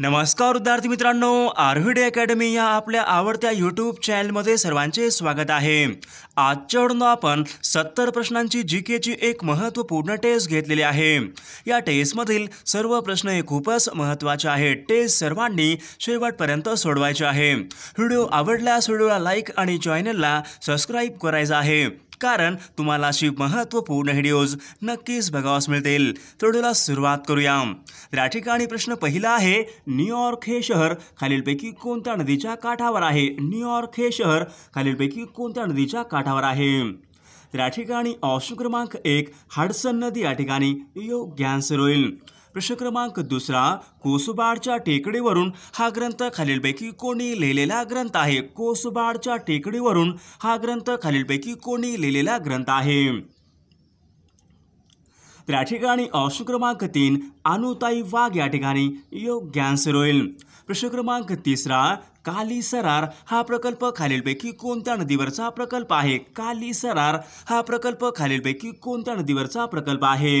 नमस्कार विद्यार्थी मित्रांनो आरव्हीडी अकॅडमी या आपल्या आवडत्या यूट्यूब चॅनलमध्ये सर्वांचे स्वागत आहे आजच्या वेळेनं आपण सत्तर प्रश्नांची जी केची एक महत्त्वपूर्ण टेस्ट घेतलेली आहे या टेस्टमधील सर्व प्रश्न हे खूपच महत्त्वाचे आहेत टेस्ट सर्वांनी शेवटपर्यंत सोडवायचे आहे व्हिडिओ आवडल्यास व्हिडिओला लाईक आणि चॅनलला सबस्क्राईब करायचा आहे कारण तुम्हाला अशी महत्त्वपूर्ण व्हिडिओज नक्कीच बघावास मिळतील तर सुरुवात करूया या ठिकाणी प्रश्न पहिला आहे न्यूयॉर्क हे शहर खालीलपैकी कोणत्या नदीच्या काठावर आहे न्यूयॉर्क हे शहर खालीलपैकी कोणत्या नदीच्या काठावर आहे या ठिकाणी ऑप्शन क्रमांक एक हाडसन नदी या ठिकाणी योग्य आन्सर होईल प्रश्न क्रमांक दुसरा कोसुबाडच्या टेकडीवरून हा ग्रंथ खालीलपैकी कोणी लिहिलेला ग्रंथ आहे कोसुबाडच्या टेकडीवरून हा ग्रंथ खालीलपैकी कोणी लिहिलेला ग्रंथ आहे तर या ठिकाणी ऑप्शन क्रमांक तीन अनुताई वाघ या ठिकाणी योग्य आन्सर होईल प्रश्न क्रमांक तिसरा काली सरार हा प्रकल्प खालीलपैकी कोणत्या नदीवरचा प्रकल्प आहे काली सरार हा प्रकल्प खालीलपैकी कोणत्या नदीवरचा प्रकल्प आहे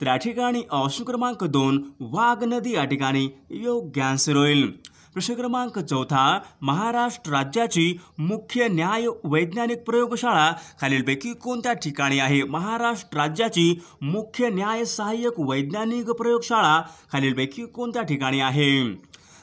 त्या ठिकाणी ऑप्शन क्रमांक दोन वाघ नदी या ठिकाणी योग्य आन्सर होईल प्रश्न क्रमांक चौथा महाराष्ट्र राज्याची मुख्य न्याय वैज्ञानिक प्रयोगशाळा खालीलपैकी कोणत्या ठिकाणी आहे महाराष्ट्र राज्याची मुख्य न्याय सहाय्यक वैज्ञानिक प्रयोगशाळा खालीलपैकी कोणत्या ठिकाणी आहे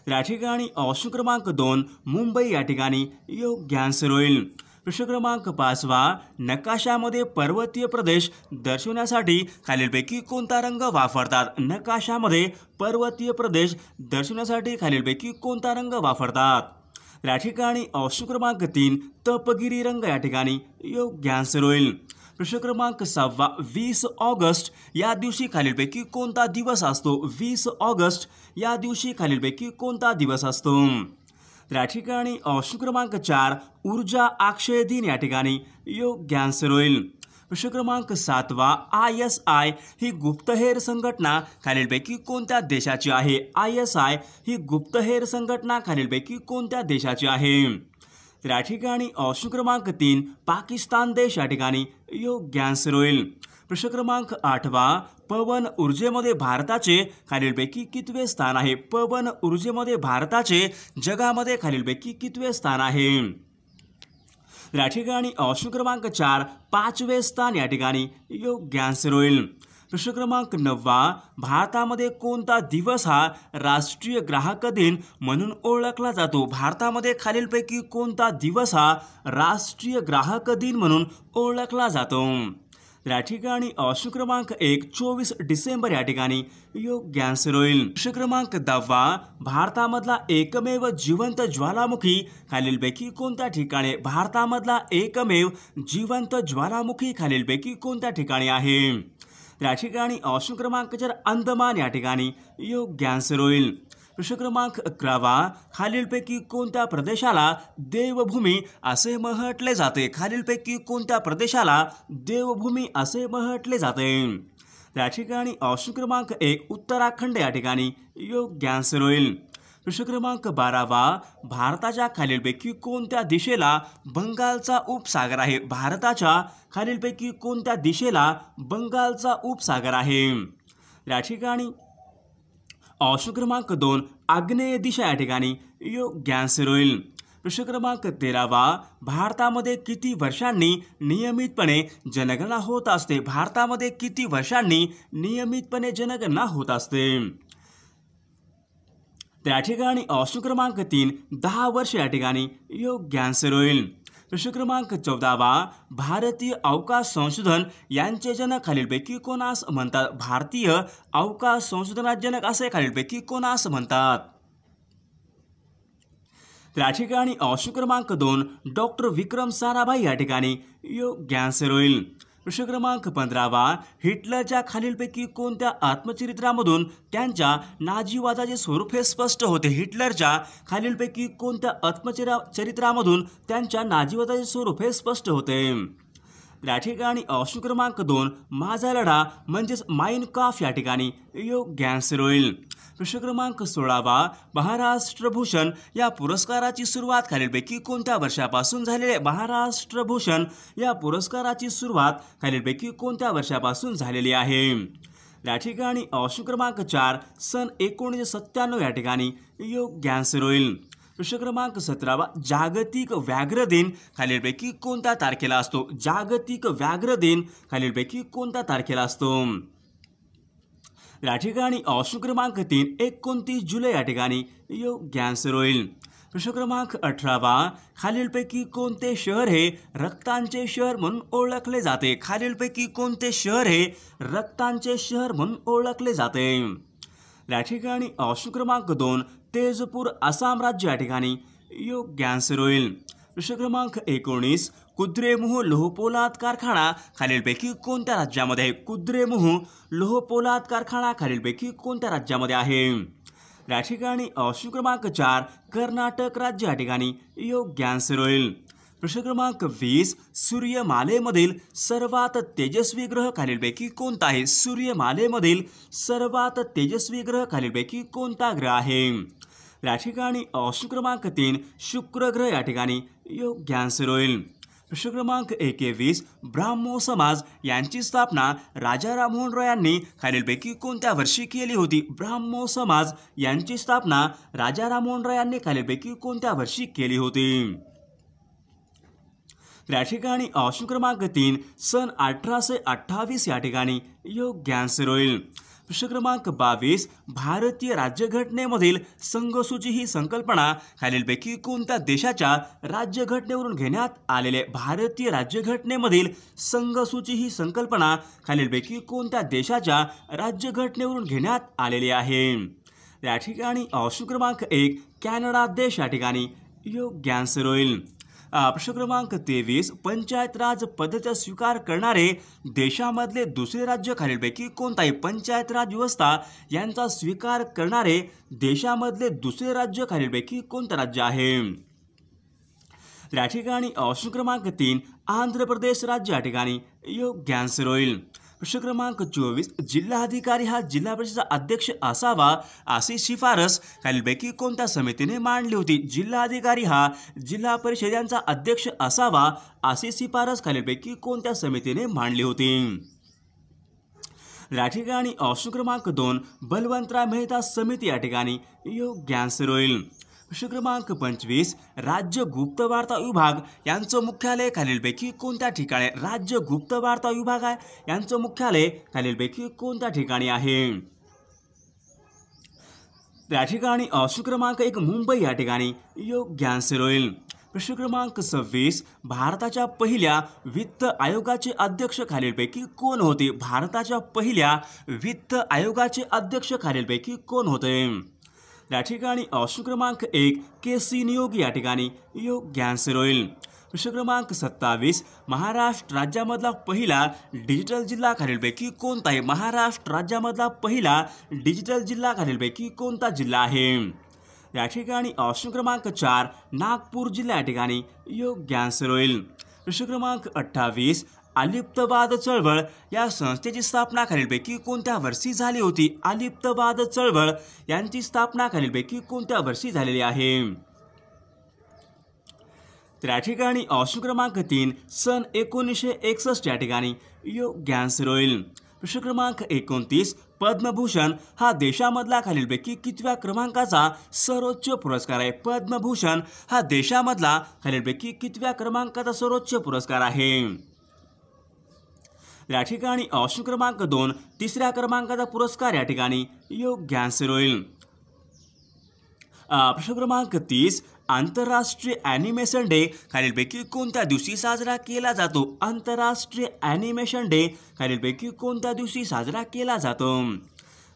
त्या ठिकाणी ऑप्शन क्रमांक दोन मुंबई या ठिकाणी योग्य आन्सर होईल प्रश्न क्रमांक पाचवा नकाशामध्ये पर्वतीय प्रदेश दर्शवण्यासाठी खालीलपैकी कोणता रंग वापरतात नकाशामध्ये पर्वतीय प्रदेश दर्शवण्यासाठी खालीलपैकी कोणता रंग वापरतात या ठिकाणी ऑप्शन क्रमांक तीन तपगिरी रंग या ठिकाणी योग्य आन्सर होईल प्रश्न क्रमांक सहावा वीस ऑगस्ट या दिवशी खालीलपैकी कोणता दिवस असतो वीस ऑगस्ट या दिवशी खालीलपैकी कोणता दिवस असतो त्या ठिकाणी ऑप्शन क्रमांक चार ऊर्जा अक्षय दिन या ठिकाणी योग्य आन्सर होईल प्रश्न क्रमांक सातवा आय एस आय ही गुप्तहेर संघटना खालीलपैकी कोणत्या देशाची आहे आय एस आय ही गुप्तहेर संघटना खालीलपैकी कोणत्या देशाची आहे तर या ठिकाणी ऑप्शन क्रमांक तीन पाकिस्तान देश या ठिकाणी योग्य आन्सर होईल प्रश्न क्रमांक आठवा पवन ऊर्जेमध्ये भारताचे खालीलपैकी कितवे स्थान आहे पवन ऊर्जेमध्ये भारताचे जगामध्ये खालीलपैकी कितवे स्थान आहे या ठिकाणी ऑप्शन क्रमांक चार पाचवे स्थान या ठिकाणी योग्य आन्सर होईल प्रश्न क्रमांक नववा भारतामध्ये कोणता दिवस हा राष्ट्रीय ग्राहक दिन म्हणून ओळखला जातो भारतामध्ये खालीलपैकी कोणता दिवस हा राष्ट्रीय ग्राहक दिन म्हणून ओळखला जातो या ठिकाणी शुक्रमांक एक चोवीस डिसेंबर या ठिकाणी योग्य आन्सर होईल शुक्रमांक दहावा भारतामधला एकमेव जिवंत ज्वालामुखी खालीलपैकी कोणत्या ठिकाणी भारतामधला एकमेव जिवंत ज्वालामुखी खालीलपैकी कोणत्या ठिकाणी आहे या ठिकाणी शुक्रमांक जर अंदमान या ठिकाणी योग्य आन्सर होईल प्रश्न क्रमांक अकरावा खालीलपैकी कोणत्या प्रदेशाला देवभूमी असे म्हटले जाते खालीलपैकी कोणत्या प्रदेशाला देवभूमी असे म्हटले जाते त्या ठिकाणी ऑप्शन क्रमांक एक उत्तराखंड या ठिकाणी योग्य आन्सर होईल प्रश्न क्रमांक बारावा भारताच्या खालीलपैकी कोणत्या दिशेला बंगालचा उपसागर आहे भारताच्या खालीलपैकी कोणत्या दिशेला बंगालचा उपसागर आहे या ठिकाणी ऑप्शन क्रमांक दोन आग्नेय दिशा या ठिकाणी आन्सर होईल प्रश्न क्रमांक तेरावा भारतामध्ये किती वर्षांनी नियमितपणे जनगणना होत असते भारतामध्ये किती वर्षांनी नियमितपणे जनगणना होत असते त्या ठिकाणी ऑप्शन क्रमांक तीन दहा वर्ष या ठिकाणी आन्सर होईल प्रश्न क्रमांक चौदावा भारतीय अवकाश संशोधन यांचे जनक खालीलपैकी कोणास म्हणतात भारतीय अवकाश संशोधनात जनक असे खालीलपैकी कोणास म्हणतात तर या ठिकाणी अंश क्रमांक दोन डॉक्टर विक्रम साराभाई या ठिकाणी योग्य आन्सर होईल प्रश्न क्रमांक पंधरावा हिटलरच्या खालीलपैकी कोणत्या आत्मचरित्रामधून त्यांच्या नाजीवादाचे स्वरूप हे स्पष्ट होते हिटलरच्या खालीलपैकी कोणत्या आत्मचरित्रामधून चरित्रामधून त्यांच्या नाजीवादाचे स्वरूप हे स्पष्ट होते या ठिकाणी ऑप्शन क्रमांक दोन माझा लढा म्हणजेच माइन काफ या ठिकाणी योग्य आन्सर होईल प्रश्न क्रमांक सोळावा महाराष्ट्र भूषण या पुरस्काराची सुरुवात खालीलपैकी कोणत्या वर्षापासून झालेले आहे महाराष्ट्र भूषण या पुरस्काराची सुरुवात खालीलपैकी कोणत्या वर्षापासून झालेली आहे या ठिकाणी ऑप्शन क्रमांक चार सन एकोणीसशे सत्त्याण्णव या ठिकाणी योग्य आन्सर होईल प्रश्न क्रमांक सतरावा जागतिक व्याघ्र दिन खालीलपैकी कोणत्या तारखेला असतो जागतिक व्याघ्र दिन खालीलपैकी कोणत्या तारखेला असतो या ठिकाणी ऑप्शन क्रमांक तीन एकोणतीस जुलै या ठिकाणी योग्य आन्सर होईल प्रश्न क्रमांक अठरावा खालीलपैकी कोणते शहर हे रक्तांचे शहर म्हणून ओळखले जाते खालीलपैकी कोणते शहर हे रक्तांचे शहर म्हणून ओळखले जाते या ठिकाणी ऑप्शन क्रमांक दोन तेजपूर आसाम राज्य या ठिकाणी योग्य आन्सर होईल प्रश्न क्रमांक एकोणीस कुद्रेमुह लोहपोलाद कारखाना खालीलपैकी कोणत्या राज्यामध्ये आहे कुद्रेमुह लोहपोलाद कारखाना खालीलपैकी कोणत्या राज्यामध्ये आहे या ठिकाणी ऑप्शन क्रमांक चार कर्नाटक राज्य या ठिकाणी योग्य आन्सर होईल प्रश्न क्रमांक वीस सूर्यमालेमधील सर्वात तेजस्वी ग्रह खालीलपैकी कोणता आहे सूर्यमालेमधील सर्वात तेजस्वी ग्रह खालीलपैकी कोणता ग्रह आहे या ठिकाणी ऑप्शन क्रमांक तीन शुक्र ग्रह या ठिकाणी योग्य आन्सर होईल प्रश्न क्रमांक एकेवीस ब्राह्मो समाज यांची स्थापना राजा राममोहन रॉय यांनी खालीलपैकी कोणत्या वर्षी केली होती ब्राह्मो समाज यांची स्थापना राजा राममोहन रॉय यांनी खालीलपैकी कोणत्या वर्षी केली होती या ठिकाणी ऑप्शन क्रमांक तीन सन अठराशे अठ्ठावीस या ठिकाणी योग्य आन्सर होईल प्रश्न क्रमांक बावीस भारतीय राज्यघटनेमधील संघसूची ही संकल्पना खालीलपैकी कोणत्या देशाच्या राज्यघटनेवरून घेण्यात आलेले भारतीय राज्यघटनेमधील संघसूची ही संकल्पना खालीलपैकी कोणत्या देशाच्या राज्यघटनेवरून घेण्यात आलेली आहे या ठिकाणी ऑप्शन क्रमांक एक कॅनडा देश या ठिकाणी योग्य आन्सर होईल प्रश्न क्रमांक तेवीस पंचायत राज पद्धतीचा स्वीकार करणारे देशामधले दुसरे राज्य खालीलपैकी कोणताही पंचायत राज व्यवस्था यांचा स्वीकार करणारे देशामधले दुसरे राज्य खालीलपैकी कोणतं राज्य आहे या ठिकाणी ऑप्शन क्रमांक तीन आंध्र प्रदेश राज्य या ठिकाणी योग्य आन्सर होईल प्रश्न क्रमांक चोवीस जिल्हाधिकारी हा जिल्हा परिषदेचा अध्यक्ष असावा अशी शिफारस खालीलपैकी कोणत्या समितीने मांडली होती जिल्हाधिकारी हा जिल्हा परिषदेचा अध्यक्ष असावा अशी शिफारस खालीलपैकी कोणत्या समितीने मांडली होती या ठिकाणी ऑप्शन क्रमांक दोन बलवंतराय मेहता समिती या ठिकाणी योग्य आन्सर होईल क्रमांक पंचवीस राज्य गुप्त वार्ता विभाग यांचं मुख्यालय खालीलपैकी कोणत्या ठिकाणी राज्य गुप्त वार्ता विभाग आहे यांचं मुख्यालय खालीलपैकी कोणत्या ठिकाणी आहे त्या ठिकाणी अशु क्रमांक एक मुंबई या ठिकाणी योग्य आन्सर होईल प्रश्न क्रमांक सव्वीस भारताच्या पहिल्या वित्त आयोगाचे अध्यक्ष खालीलपैकी कोण होते भारताच्या पहिल्या वित्त आयोगाचे अध्यक्ष खालीलपैकी कोण होते या ठिकाणी ऑप्शन क्रमांक एक के सी नियोग या ठिकाणी योग्य आन्सर होईल प्रश्न क्रमांक सत्तावीस महाराष्ट्र राज्यामधला पहिला डिजिटल जिल्हा खालीलपैकी कोणता आहे महाराष्ट्र राज्यामधला पहिला डिजिटल जिल्हा खालीलपैकी कोणता जिल्हा आहे या ठिकाणी ऑप्शन क्रमांक चार नागपूर जिल्हा या ठिकाणी योग्य आन्सर होईल प्रश्न क्रमांक अठ्ठावीस अलिप्तवाद चळवळ या संस्थेची स्थापना खालीलपैकी कोणत्या वर्षी झाली होती अलिप्तवाद चळवळ यांची स्थापना खालीलपैकी कोणत्या वर्षी झालेली आहे तर या ठिकाणी ऑप्शन क्रमांक तीन सन एकोणीसशे एकसष्ट या ठिकाणी आन्सर रोईल प्रश्न क्रमांक एकोणतीस पद्मभूषण हा देशामधला खालीलपैकी कितव्या क्रमांकाचा सर्वोच्च पुरस्कार आहे पद्मभूषण हा देशामधला खालीलपैकी कितव्या क्रमांकाचा सर्वोच्च पुरस्कार आहे या ठिकाणी ऑप्शन क्रमांक दोन तिसऱ्या क्रमांकाचा पुरस्कार या ठिकाणी योग्य आन्सर होईल प्रश्न क्रमांक तीस आंतरराष्ट्रीय ॲनिमेशन डे खालीलपैकी कोणत्या दिवशी साजरा केला जातो आंतरराष्ट्रीय ॲनिमेशन डे खालीलपैकी कोणत्या दिवशी साजरा केला जातो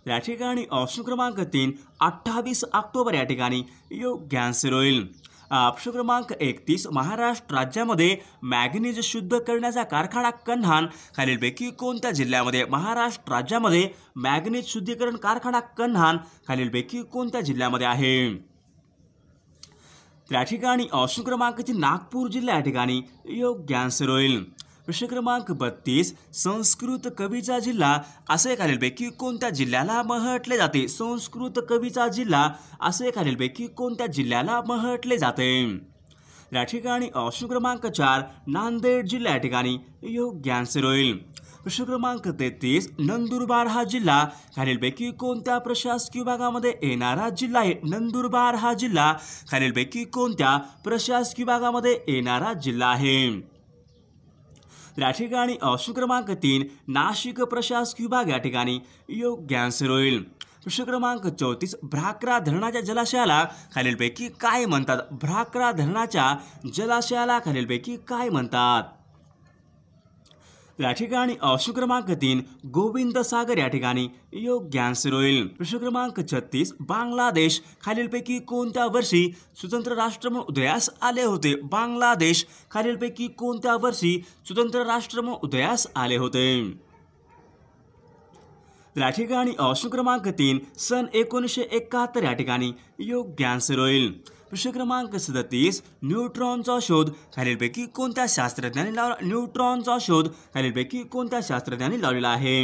या ठिकाणी ऑप्शन क्रमांक तीन अठ्ठावीस ऑक्टोबर या ठिकाणी योग्य आन्सर होईल प्रश्न क्रमांक एकतीस महाराष्ट्र राज्यामध्ये मॅग्नीज शुद्ध करण्याचा कारखाना कन्हान खालीलपैकी कोणत्या जिल्ह्यामध्ये महाराष्ट्र राज्यामध्ये मॅग्नीज शुद्धीकरण कारखाना कन्हान खालीलपैकी कोणत्या जिल्ह्यामध्ये आहे त्या ठिकाणी ऑप्शन नागपूर जिल्हा या ठिकाणी योग्य आन्सर होईल प्रश्न क्रमांक बत्तीस संस्कृत कवीचा जिल्हा असे खालीलपैकी कोणत्या जिल्ह्याला म्हटले जाते संस्कृत कवीचा जिल्हा असे खालीलपैकी कोणत्या जिल्ह्याला म्हटले जाते या ठिकाणी ऑप्शन क्रमांक चार नांदेड जिल्हा या ठिकाणी योग्य आन्सर होईल प्रश्न क्रमांक तेहतीस नंदुरबार हा जिल्हा खालीलपैकी कोणत्या प्रशासकीय विभागामध्ये येणारा जिल्हा आहे नंदुरबार हा जिल्हा खालीलपैकी कोणत्या प्रशासकीय विभागामध्ये येणारा जिल्हा आहे या ठिकाणी ऑप्शन क्रमांक तीन नाशिक प्रशासकीय विभाग या ठिकाणी योग्य आन्सर होईल प्रश्न क्रमांक चौतीस भ्राकरा धरणाच्या जलाशयाला खालीलपैकी काय म्हणतात भ्राकरा धरणाच्या जलाशयाला खालीलपैकी काय म्हणतात या ठिकाणी अशु तीन गोविंद सागर या ठिकाणी योग्य आन्सर होईल प्रश्न क्रमांक छत्तीस बांगलादेश खालीलपैकी कोणत्या वर्षी स्वतंत्र राष्ट्र म्हणून उदयास आले होते बांगलादेश खालीलपैकी कोणत्या वर्षी स्वतंत्र राष्ट्र म्हणून उदयास आले होते या ठिकाणी अशु क्रमांक तीन सन एकोणीसशे एकाहत्तर या ठिकाणी योग्य आन्सर होईल प्रश्न क्रमांक सदतीस न्यूट्रॉनचा शोध खालीलपैकी कोणत्या शास्त्रज्ञाने लावला न्यूट्रॉनचा शोध खालीलपैकी कोणत्या शास्त्रज्ञाने लावलेला आहे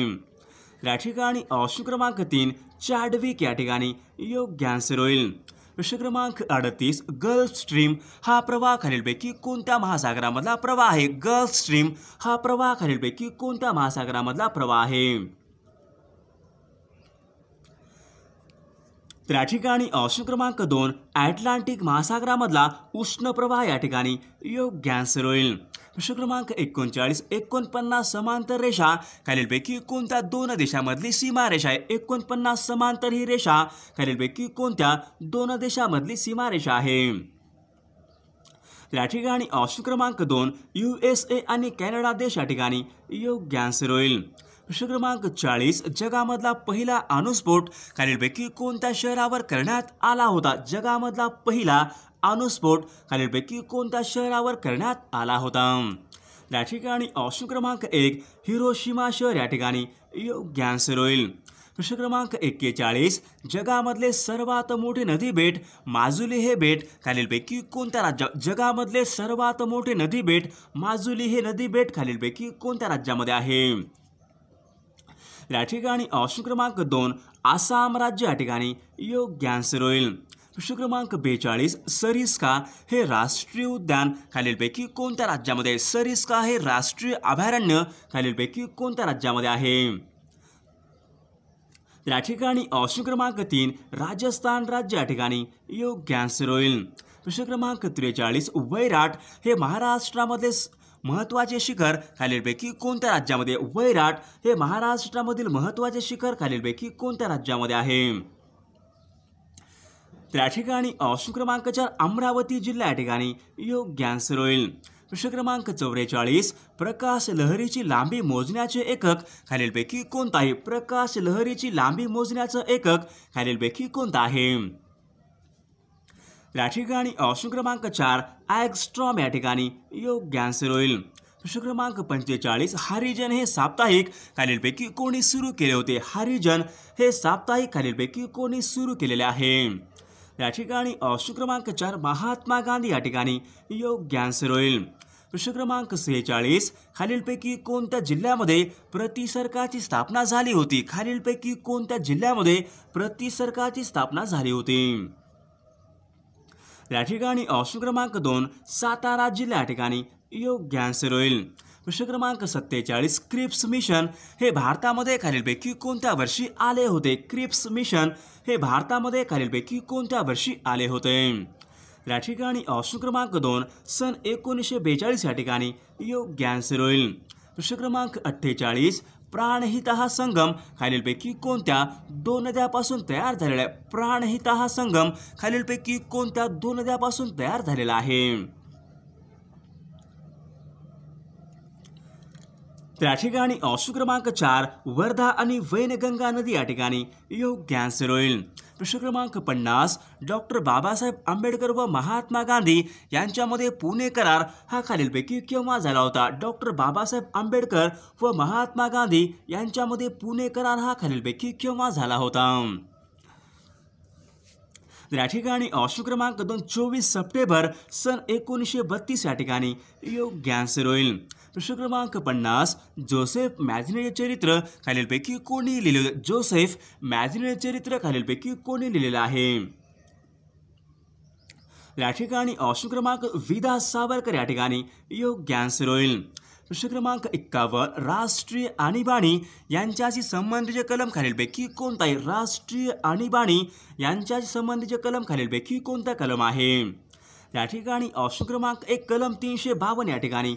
या ठिकाणी ऑप्शन क्रमांक तीन चाडविक या ठिकाणी योग्य आन्सर होईल प्रश्न क्रमांक अडतीस गल्फ स्ट्रीम हा प्रवाह खालीलपैकी कोणत्या महासागरामधला प्रवाह आहे गल्फ स्ट्रीम हा प्रवाह खालीलपैकी कोणत्या महासागरामधला प्रवाह आहे त्या ठिकाणी ऑप्शन क्रमांक दोन अटलांटिक महासागरामधला उष्ण प्रवाह या ठिकाणी योग्य आन्सर होईल प्रश्न क्रमांक एकोणचाळीस एकोणपन्नास समांतर रेषा खालीलपैकी कोणत्या दोन देशामधली सीमारेषा आहे एकोणपन्नास समांतर ही रेषा खालीलपैकी कोणत्या दोन देशामधली सीमारेषा आहे त्या ठिकाणी ऑप्शन क्रमांक दोन यू एस ए आणि कॅनडा देश या ठिकाणी योग्य आन्सर होईल प्रश्न क्रमांक चाळीस जगामधला पहिला अणुस्फोट खालीलपैकी कोणत्या शहरावर करण्यात आला होता जगामधला पहिला अणुस्फोट खालीलपैकी कोणत्या शहरावर करण्यात आला होता या ठिकाणी ऑप्शन क्रमांक एक हिरोशिमा शहर या ठिकाणी योग्य आन्सर होईल प्रश्न क्रमांक एक्केचाळीस जगामधले सर्वात मोठे नदी बेट माजुली हे बेट खालीलपैकी कोणत्या राज्यात जगामधले सर्वात मोठे नदी बेट माजुली हे नदी बेट खालीलपैकी कोणत्या राज्यामध्ये आहे या ठिकाणी ऑप्शन क्रमांक दोन आसाम राज्य या ठिकाणी योग्य आन्सर होईल प्रश्न क्रमांक बेचाळीस सरिस्का हे राष्ट्रीय उद्यान खालीलपैकी कोणत्या राज्यामध्ये सरिस्का हे राष्ट्रीय अभयारण्य खालीलपैकी कोणत्या राज्यामध्ये आहे या ठिकाणी ऑप्शन क्रमांक तीन राजस्थान राज्य या ठिकाणी योग्य आन्सर होईल प्रश्न क्रमांक त्रेचाळीस वैराट हे महाराष्ट्रामध्ये महत्त्वाचे शिखर खालीलपैकी कोणत्या राज्यामध्ये वैराट हे महाराष्ट्रामधील महत्त्वाचे शिखर खालीलपैकी कोणत्या राज्यामध्ये आहे त्या ठिकाणी ऑप्शन क्रमांक चार अमरावती जिल्हा या ठिकाणी योग्य आन्सर होईल प्रश्न क्रमांक चौवेचाळीस प्रकाश लहरीची लांबी मोजण्याचे एकक खालीलपैकी कोणता आहे प्रकाश लहरीची लांबी मोजण्याचं एकक खालीलपैकी कोणता आहे त्या ठिकाणी ऑप्शन क्रमांक चार ॲक्स्ट्रॉम या ठिकाणी योग्य आन्सर होईल प्रश्न क्रमांक पंचेचाळीस हरिजन हे साप्ताहिक खालीलपैकी कोणी सुरू केले होते हरिजन हे साप्ताहिक खालीलपैकी कोणी सुरू केलेले आहे या ठिकाणी ऑप्शन क्रमांक चार महात्मा गांधी या ठिकाणी योग्य आन्सर होईल प्रश्न क्रमांक सेहेचाळीस खालीलपैकी कोणत्या जिल्ह्यामध्ये प्रतिसरकाची स्थापना झाली होती खालीलपैकी कोणत्या जिल्ह्यामध्ये प्रतिसरकाची स्थापना झाली होती या ठिकाणी ऑप्शन क्रमांक दोन सातारा जिल्हा ठिकाणी योग्य आन्सर होईल प्रश्न क्रमांक सत्तेचाळीस क्रिप्स मिशन हे भारतामध्ये खालीलपैकी कोणत्या वर्षी आले होते क्रिप्स मिशन हे भारतामध्ये खालीलपैकी कोणत्या वर्षी आले होते या ठिकाणी ऑप्शन क्रमांक दोन सन एकोणीसशे बेचाळीस या ठिकाणी योग्य आन्सर होईल प्रश्न क्रमांक अठ्ठेचाळीस प्राणहित हा संगम खालीलपैकी कोणत्या दोन नद्यापासून तयार झालेला आहे प्राणहिता हा संगम खालीलपैकी कोणत्या दोन नद्यापासून तयार झालेला आहे त्या ठिकाणी अशुक्रमांक क्रमांक चार वर्धा आणि वैनगंगा नदी या ठिकाणी आन्सर होईल प्रश्न क्रमांक पन्नास डॉक्टर बाबासाहेब आंबेडकर व महात्मा गांधी यांच्यामध्ये पुणे करार हा खालीलपैकी केव्हा झाला होता डॉक्टर बाबासाहेब आंबेडकर व महात्मा गांधी यांच्यामध्ये पुणे करार हा खालीलपैकी केव्हा झाला होता या ठिकाणी ऑप्शन क्रमांक दोन चोवीस सप्टेंबर सन एकोणीसशे बत्तीस या ठिकाणी योग्य आन्सर होईल प्रश्न क्रमांक पन्नास जोसेफ मॅझिनेचे चरित्र खालीलपैकी कोणी लिहिलेलं जोसेफ मॅझिनेचे चरित्र खालीलपैकी कोणी लिहिलेलं आहे या ठिकाणी ऑप्शन क्रमांक विदा सावरकर या ठिकाणी योग्य आन्सर होईल प्रश्न क्रमांक एक्कावन्न राष्ट्रीय आणीबाणी यांच्याशी संबंधित कलम खालीलपैकी कोणता आहे राष्ट्रीय आणीबाणी यांच्याशी संबंधीचे कलम खालीलपैकी कोणता कलम आहे या ठिकाणी ऑप्शन क्रमांक एक कलम तीनशे बावन्न या ठिकाणी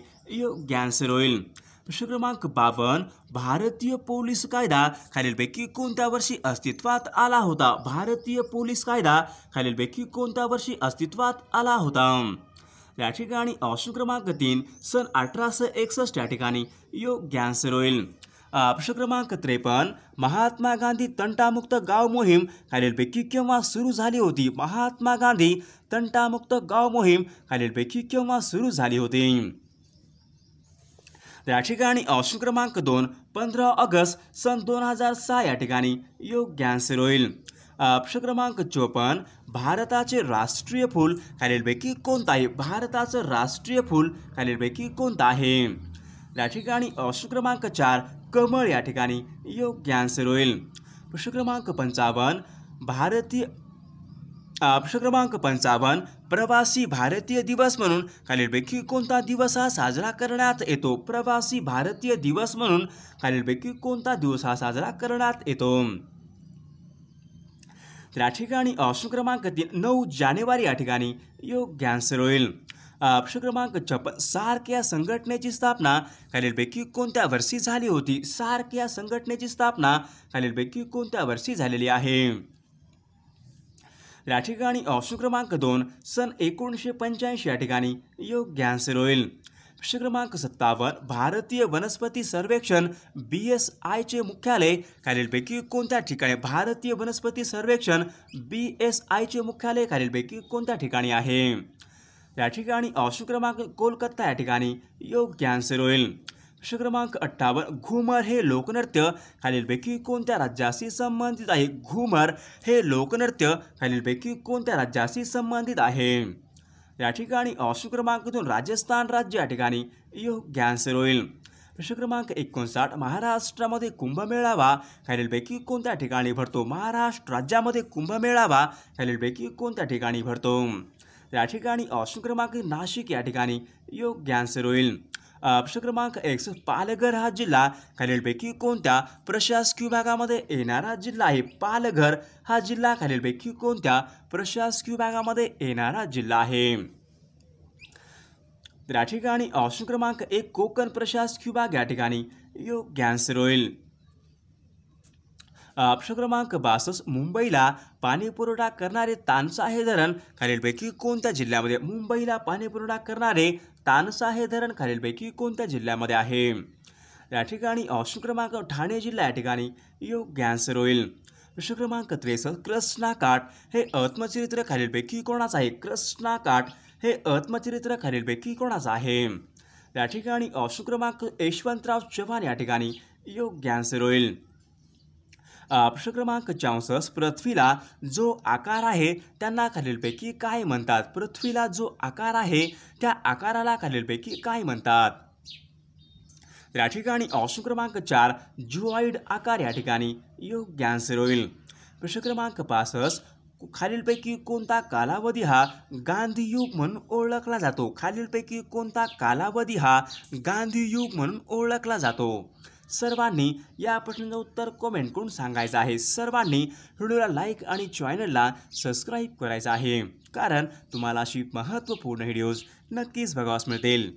गॅन्सर होईल प्रश्न क्रमांक बावन भारतीय पोलीस कायदा खालीलपैकी कोणत्या वर्षी अस्तित्वात आला होता भारतीय पोलीस कायदा खालीलपैकी कोणत्या वर्षी अस्तित्वात आला होता या ठिकाणी ऑप्शन क्रमांक तीन सन अठराशे एकसष्ट या ठिकाणी यो गॅन्सर होईल प्रश्न क्रमांक त्रेपन्न महात्मा गांधी तंटामुक्त गाव मोहीम खालीलपैकी केव्हा सुरू झाली होती महात्मा गांधी तंटामुक्त गाव मोहीम खालीलपैकी केव्हा सुरू झाली होती त्या ठिकाणी ऑप्शन क्रमांक दोन पंधरा ऑगस्ट सन दोन हजार सहा या ठिकाणी योग्य आन्सर होईल ऑप्शन क्रमांक चोपन्न भारताचे राष्ट्रीय फूल खालीलपैकी कोणतं आहे भारताचं राष्ट्रीय फूल खालीलपैकी कोणतं आहे या ठिकाणी ऑप्शन क्रमांक चार कमळ या ठिकाणी योग्य आन्सर होईल प्रश्न क्रमांक पंचावन्न भारतीय ऑप्शन क्रमांक पंचावन्न प्रवासी भारतीय दिवस म्हणून खालीलपैकी कोणता दिवस हा साजरा करण्यात येतो प्रवासी भारतीय दिवस म्हणून खालीलपैकी कोणता दिवस हा साजरा करण्यात येतो तर या ठिकाणी ऑप्शन क्रमांक तीन नऊ जानेवारी या ठिकाणी योग्य आन्सर होईल ऑप्शन क्रमांक छप्पन सार्क या संघटनेची स्थापना खालीलपैकी कोणत्या वर्षी झाली होती सार्क या संघटनेची स्थापना खालीलपैकी कोणत्या वर्षी झालेली आहे या ठिकाणी ऑप्शन क्रमांक दोन सन एकोणीसशे पंच्याऐंशी या ठिकाणी योग्य आन्सर होईल प्रश्न क्रमांक सत्तावन्न भारतीय वनस्पती सर्वेक्षण बी एस आयचे मुख्यालय खालीलपैकी कोणत्या ठिकाणी भारतीय वनस्पती सर्वेक्षण बी एस आयचे मुख्यालय खालीलपैकी कोणत्या ठिकाणी आहे या ठिकाणी ऑप्शन क्रमांक कोलकाता या ठिकाणी योग्य आन्सर होईल प्रश्न क्रमांक अठ्ठावन्न घुमर हे लोकनृत्य खालीलपैकी कोणत्या राज्याशी संबंधित आहे घुमर हे लोकनृत्य खालीलपैकी कोणत्या राज्याशी संबंधित आहे या ठिकाणी ऑप्शन क्रमांक दोन राजस्थान राज्य या ठिकाणी योग्य आन्सर होईल प्रश्न क्रमांक एकोणसाठ महाराष्ट्रामध्ये कुंभमेळावा खालीलपैकी कोणत्या ठिकाणी भरतो महाराष्ट्र राज्यामध्ये कुंभमेळावा खालीलपैकी कोणत्या ठिकाणी भरतो या ठिकाणी ऑप्शन क्रमांक नाशिक या ठिकाणी योग्य आन्सर होईल प्रश्न क्रमांक एक पालघर हा जिल्हा खालीलपैकी कोणत्या प्रशासकीय विभागामध्ये येणारा जिल्हा आहे पालघर हा जिल्हा खालीलपैकी कोणत्या प्रशासकीय विभागामध्ये येणारा जिल्हा आहे या ठिकाणी ऑप्शन क्रमांक एक कोकण प्रशासकीय विभाग या ठिकाणी योग्य आन्सर होईल ऑप्शन क्रमांक बासष्ट मुंबईला पाणी पुरवठा करणारे तानसा हे धरण खालीलपैकी कोणत्या जिल्ह्यामध्ये मुंबईला पाणी पुरवठा करणारे तानसा हे धरण खालीलपैकी कोणत्या जिल्ह्यामध्ये आहे या ठिकाणी ऑप्शन क्रमांक ठाणे जिल्हा या ठिकाणी योग्य आन्सर होईल प्रश्न क्रमांक त्रेसष्ट कृष्णाकाठ हे आत्मचरित्र खालीलपैकी कोणाचं आहे कृष्णाकाठ हे आत्मचरित्र खालीलपैकी कोणाचं आहे या ठिकाणी ऑप्शन क्रमांक यशवंतराव चव्हाण या ठिकाणी योग्य आन्सर होईल प्रश्न क्रमांक चौसष्ट पृथ्वीला जो आकार आहे त्यांना खालीलपैकी काय म्हणतात पृथ्वीला जो आकार आहे त्या आकाराला खालीलपैकी काय म्हणतात या ठिकाणी ऑप्शन क्रमांक चार जुआइड आकार या ठिकाणी योग्य आन्सर होईल प्रश्न क्रमांक पासष्ट खालीलपैकी कोणता कालावधी हा गांधी युग म्हणून ओळखला जातो खालीलपैकी कोणता कालावधी हा गांधी युग म्हणून ओळखला जातो सर्वांनी या प्रश्नाचं उत्तर कॉमेंट करून सांगायचं आहे सर्वांनी व्हिडिओला लाईक आणि चॅनलला सबस्क्राईब करायचं आहे कारण तुम्हाला अशी महत्त्वपूर्ण व्हिडिओज नक्कीच बघावास मिळतील